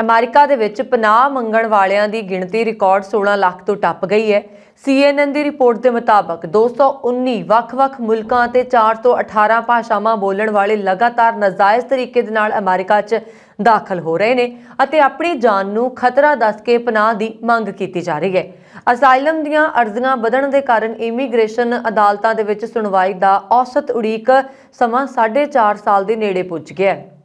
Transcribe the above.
America ਦੇ ਵਿੱਚ ਪਨਾਹ ਮੰਗਣ ਵਾਲਿਆਂ ਦੀ ਗਿਣਤੀ ਰਿਕਾਰਡ 16 ਲੱਖ ਤੋਂ ਟੱਪ ਗਈ ਹੈ CNN ਦੀ ਰਿਪੋਰਟ ਦੇ ਮੁਤਾਬਕ 219 ਵੱਖ-ਵੱਖ ਮੁਲਕਾਂ ਤੇ 4 ਤੋਂ 18 ਭਾਸ਼ਾਵਾਂ ਬੋਲਣ ਵਾਲੇ ਲਗਾਤਾਰ ਨਜਾਇਜ਼ ਤਰੀਕੇ ਦੇ ਨਾਲ ਅਮਰੀਕਾ 'ਚ ਦਾਖਲ ਹੋ ਰਹੇ ਨੇ ਅਤੇ ਆਪਣੀ ਜਾਨ ਨੂੰ ਖਤਰਾ ਦੱਸ ਕੇ ਪਨਾਹ ਦੀ ਮੰਗ ਕੀਤੀ ਜਾ ਰਹੀ ਹੈ ਅਸਾਈਲਮ ਦੀਆਂ ਅਰਜ਼ੀਆਂ ਵਧਣ ਦੇ ਕਾਰਨ ਇਮੀਗ੍ਰੇਸ਼ਨ ਅਦਾਲਤਾਂ ਦੇ ਵਿੱਚ ਸੁਣਵਾਈ ਦਾ ਔਸਤ ਉਡੀਕ ਸਮਾਂ 4.5 ਸਾਲ ਦੇ ਨੇੜੇ ਪੁੱਜ ਗਿਆ ਹੈ